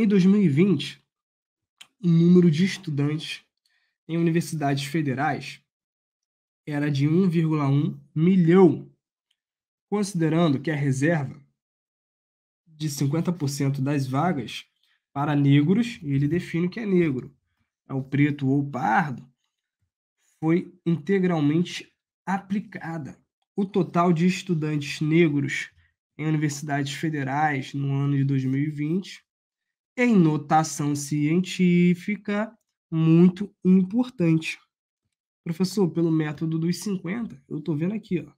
Em 2020, o número de estudantes em universidades federais era de 1,1 milhão, considerando que a reserva de 50% das vagas para negros, e ele define o que é negro, é o preto ou pardo, foi integralmente aplicada. O total de estudantes negros em universidades federais no ano de 2020 em notação científica muito importante. Professor, pelo método dos 50, eu estou vendo aqui, ó,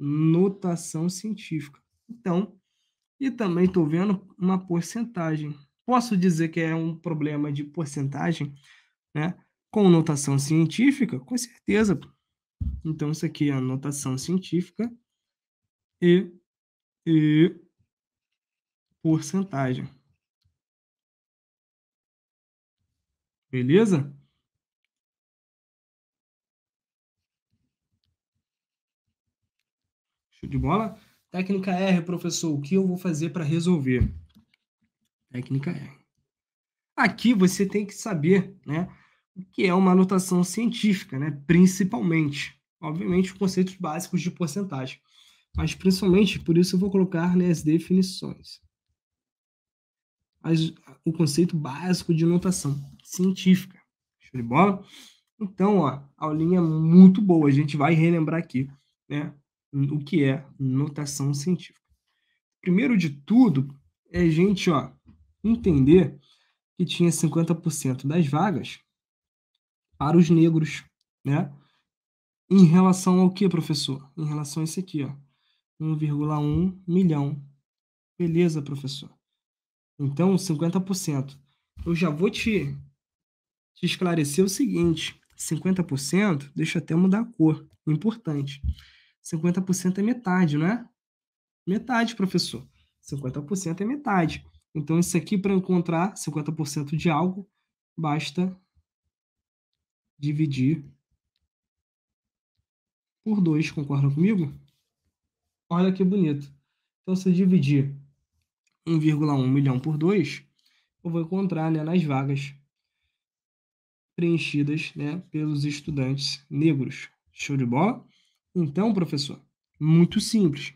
notação científica. Então, e também estou vendo uma porcentagem. Posso dizer que é um problema de porcentagem, né? Com notação científica? Com certeza. Então, isso aqui é a notação científica e, e porcentagem. Beleza? Show de bola? Técnica R, professor, o que eu vou fazer para resolver? Técnica R. Aqui você tem que saber, né? O que é uma anotação científica, né? Principalmente. Obviamente, os conceitos básicos de porcentagem. Mas principalmente, por isso eu vou colocar né, as definições. As, o conceito básico de notação científica. Show de bola? Então, ó, aulinha muito boa. A gente vai relembrar aqui, né, o que é notação científica. Primeiro de tudo, é a gente, ó, entender que tinha 50% das vagas para os negros, né? Em relação ao que, professor? Em relação a isso aqui, ó. 1,1 milhão. Beleza, professor. Então, 50%. Eu já vou te te esclarecer o seguinte: 50%, deixa eu até mudar a cor, importante. 50% é metade, não é? Metade, professor. 50% é metade. Então, isso aqui, para encontrar 50% de algo, basta dividir por 2, Concorda comigo? Olha que bonito. Então, se eu dividir 1,1 milhão por 2, eu vou encontrar né, nas vagas preenchidas né, pelos estudantes negros. Show de bola? Então, professor, muito simples.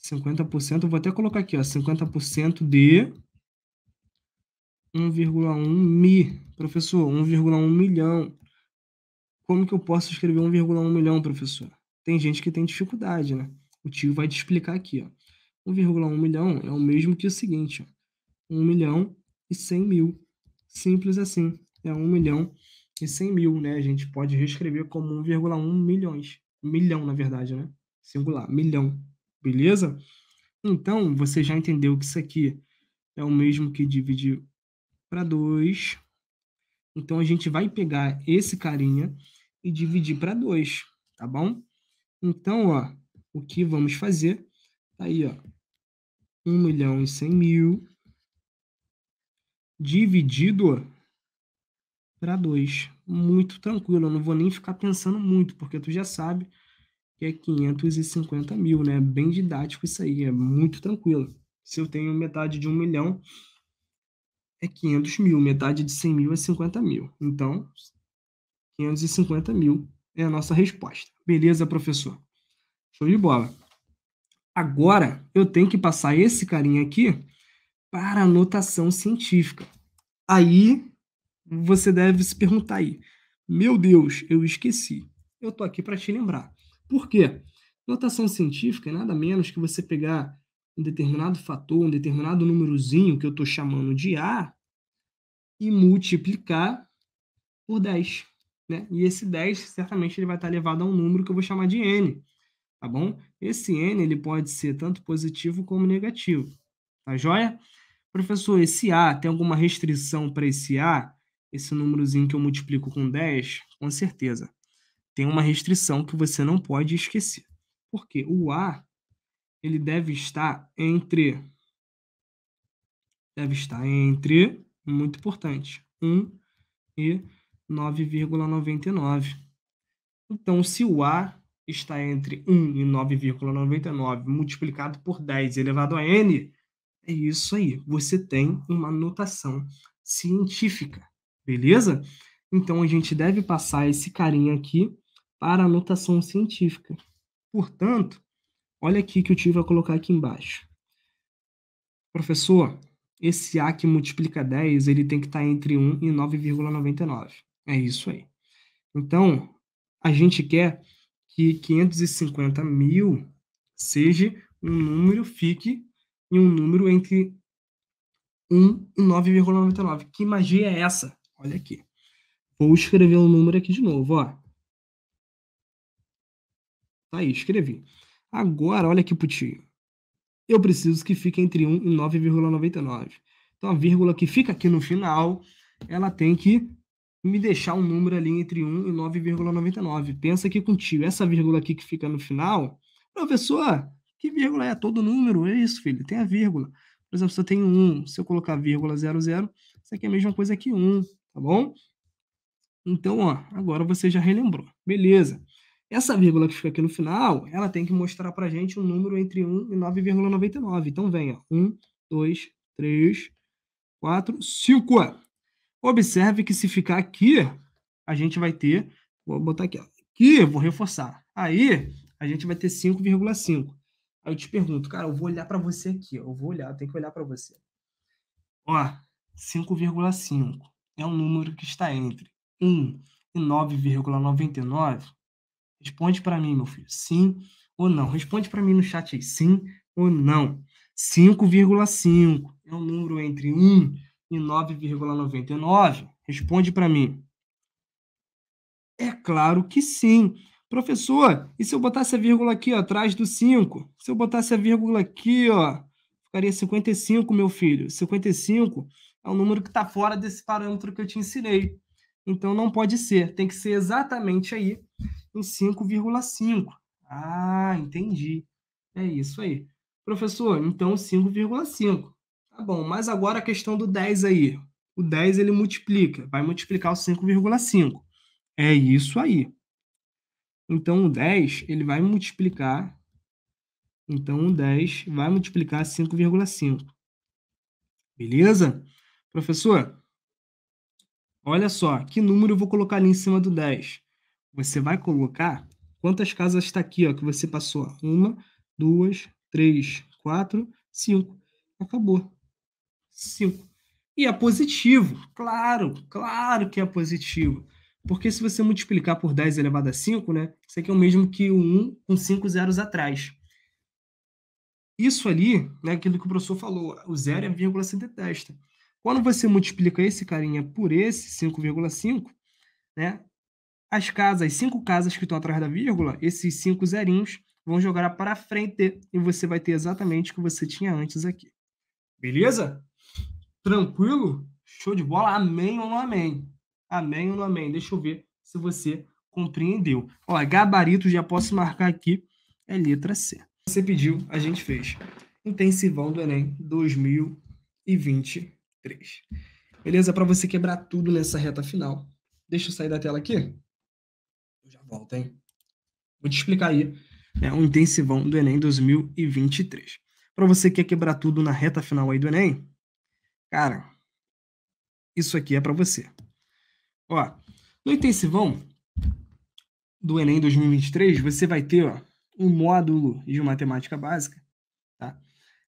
50%, eu vou até colocar aqui, ó, 50% de 1,1 mi. Professor, 1,1 milhão. Como que eu posso escrever 1,1 milhão, professor? Tem gente que tem dificuldade, né? O tio vai te explicar aqui, ó. 1,1 milhão é o mesmo que o seguinte, ó. 1 milhão e 100 mil. Simples assim é 1 milhão e 100 mil, né? A gente pode reescrever como 1,1 milhões. Milhão, na verdade, né? Singular, milhão. Beleza? Então, você já entendeu que isso aqui é o mesmo que dividir para 2. Então, a gente vai pegar esse carinha e dividir para 2, tá bom? Então, ó, o que vamos fazer? Tá aí, ó, 1 milhão e 100 mil dividido para dois. Muito tranquilo, eu não vou nem ficar pensando muito, porque tu já sabe que é 550 mil, né? Bem didático isso aí, é muito tranquilo. Se eu tenho metade de um milhão, é 500 mil, metade de 100 mil é 50 mil. Então, 550 mil é a nossa resposta. Beleza, professor? Show de bola. Agora, eu tenho que passar esse carinha aqui para a notação científica. Aí você deve se perguntar aí: meu Deus, eu esqueci. Eu tô aqui para te lembrar. Por quê? Notação científica é nada menos que você pegar um determinado fator, um determinado númerozinho que eu estou chamando de A e multiplicar por 10. Né? E esse 10, certamente, ele vai estar tá levado a um número que eu vou chamar de N. Tá bom? Esse N ele pode ser tanto positivo como negativo. Tá joia? Professor, esse A tem alguma restrição para esse A? esse númerozinho que eu multiplico com 10, com certeza, tem uma restrição que você não pode esquecer. Porque o A, ele deve estar entre... Deve estar entre, muito importante, 1 e 9,99. Então, se o A está entre 1 e 9,99 multiplicado por 10 elevado a n, é isso aí. Você tem uma notação científica beleza? Então a gente deve passar esse carinha aqui para a notação científica. Portanto, olha aqui que o tio vai colocar aqui embaixo. Professor, esse A que multiplica 10, ele tem que estar tá entre 1 e 9,99. É isso aí. Então, a gente quer que 550 mil seja um número, fique em um número entre 1 e 9,99. Que magia é essa? Olha aqui. Vou escrever um número aqui de novo, ó. Tá aí, escrevi. Agora, olha aqui Putinho, tio. Eu preciso que fique entre 1 e 9,99. Então, a vírgula que fica aqui no final, ela tem que me deixar um número ali entre 1 e 9,99. Pensa aqui com tio. Essa vírgula aqui que fica no final, professor, que vírgula é? Todo número? É isso, filho. Tem a vírgula. Por exemplo, se eu tenho 1, se eu colocar vírgula 00, isso aqui é a mesma coisa que 1 tá bom? Então, ó, agora você já relembrou. Beleza. Essa vírgula que fica aqui no final, ela tem que mostrar pra gente um número entre 1 e 9,99. Então, vem, ó. 1, 2, 3, 4, 5. Observe que se ficar aqui, a gente vai ter... Vou botar aqui, ó. Aqui, vou reforçar. Aí, a gente vai ter 5,5. Aí eu te pergunto, cara, eu vou olhar para você aqui. Ó. Eu vou olhar, eu tenho que olhar para você. Ó, 5,5 é um número que está entre 1 e 9,99? Responde para mim, meu filho, sim ou não. Responde para mim no chat aí, sim ou não. 5,5 é um número entre 1 e 9,99? Responde para mim. É claro que sim. Professor, e se eu botasse a vírgula aqui, ó, atrás do 5? Se eu botasse a vírgula aqui, ó, ficaria 55, meu filho. 55 é um número que está fora desse parâmetro que eu te ensinei. Então não pode ser, tem que ser exatamente aí em 5,5. Ah, entendi. É isso aí. Professor, então 5,5. Tá bom, mas agora a questão do 10 aí. O 10 ele multiplica, vai multiplicar o 5,5. É isso aí. Então o 10 ele vai multiplicar então o 10 vai multiplicar 5,5. Beleza? Professor, olha só, que número eu vou colocar ali em cima do 10? Você vai colocar quantas casas está aqui, ó, que você passou? Uma, duas, três, quatro, cinco. Acabou. Cinco. E é positivo, claro, claro que é positivo. Porque se você multiplicar por 10 elevado a 5, né? Isso aqui é o mesmo que o 1 com 5 zeros atrás. Isso ali, né, aquilo que o professor falou, o zero é vírgula sem detesta. Tá? Quando você multiplica esse carinha por esse 5,5, né? As casas, cinco casas que estão atrás da vírgula, esses cinco zerinhos vão jogar para frente e você vai ter exatamente o que você tinha antes aqui. Beleza? Tranquilo? Show de bola? Amém ou não amém? Amém ou não amém? Deixa eu ver se você compreendeu. Ó, gabarito já posso marcar aqui, é letra C. Você pediu, a gente fez. Intensivão do Enem 2020. 3. Beleza? Para você quebrar tudo nessa reta final. Deixa eu sair da tela aqui. Eu já volto, hein? Vou te explicar aí é o um intensivão do Enem 2023. Para você que quer quebrar tudo na reta final aí do Enem, cara, isso aqui é para você. Ó, no intensivão do Enem 2023, você vai ter ó, um módulo de matemática básica, tá?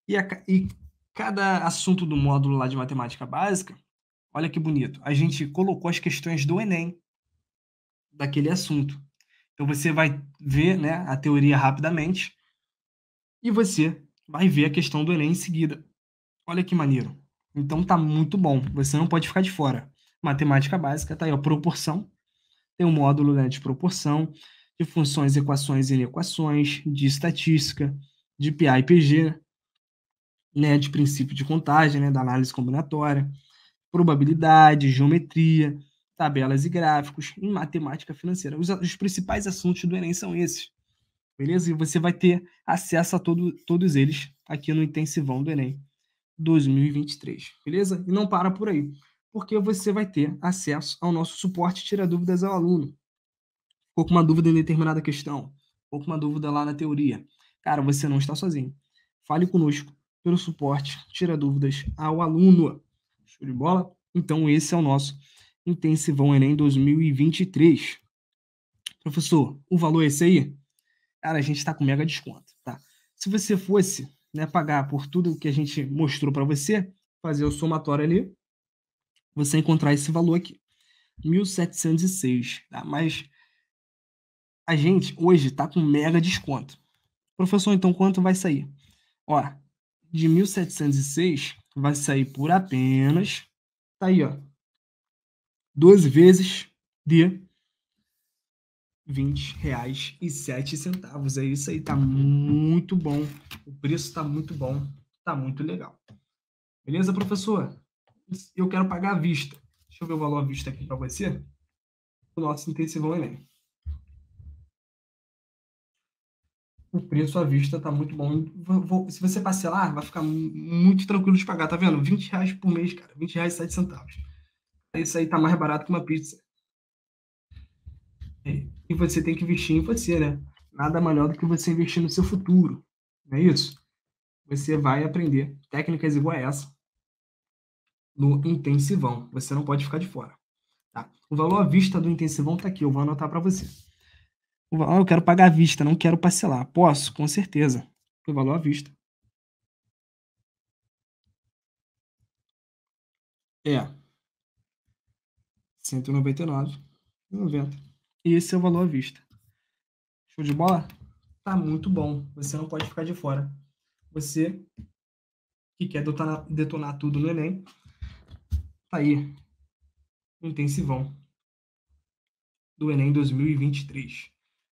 E, a, e cada assunto do módulo lá de matemática básica, olha que bonito, a gente colocou as questões do Enem daquele assunto. Então você vai ver né, a teoria rapidamente e você vai ver a questão do Enem em seguida. Olha que maneiro. Então tá muito bom, você não pode ficar de fora. Matemática básica, tá aí, ó, proporção. Tem um módulo né, de proporção, de funções, equações e inequações, de estatística, de PA e PG, né, de princípio de contagem, né, da análise combinatória, probabilidade, geometria, tabelas e gráficos, em matemática financeira. Os, os, principais assuntos do Enem são esses, beleza? E você vai ter acesso a todo, todos eles aqui no Intensivão do Enem 2023, beleza? E não para por aí, porque você vai ter acesso ao nosso suporte Tira Dúvidas ao Aluno. Ficou com uma dúvida em determinada questão, ficou com uma dúvida lá na teoria. Cara, você não está sozinho. Fale conosco pelo suporte, tira dúvidas ao aluno. Show de bola? Então, esse é o nosso Intensivão Enem 2023. Professor, o valor é esse aí? Cara, a gente está com mega desconto, tá? Se você fosse né, pagar por tudo que a gente mostrou para você, fazer o somatório ali, você encontrar esse valor aqui, 1.706, tá? Mas a gente hoje está com mega desconto. Professor, então quanto vai sair? Ó, de 1706 vai sair por apenas. Tá aí, ó. 12 vezes de 20 reais e 7 centavos. É isso aí, tá muito bom. O preço tá muito bom, tá muito legal. Beleza, professor? Eu quero pagar à vista. Deixa eu ver o valor à vista aqui para você. O nosso intensivão Enem. o preço à vista tá muito bom. Se você parcelar, vai ficar muito tranquilo de pagar, tá vendo? 20 reais por mês, cara. 20 reais e 7 centavos. Isso aí tá mais barato que uma pizza. É, e você tem que investir em você, né? Nada melhor do que você investir no seu futuro. Não é isso? Você vai aprender técnicas igual a essa no intensivão. Você não pode ficar de fora. Tá? O valor à vista do intensivão tá aqui. Eu vou anotar para você. Ah, eu quero pagar à vista, não quero parcelar. Posso? Com certeza. O valor à vista. É 199,90. Esse é o valor à vista. Show de bola? Tá muito bom. Você não pode ficar de fora. Você que quer detonar, detonar tudo no Enem, tá aí. Intensivão do Enem 2023.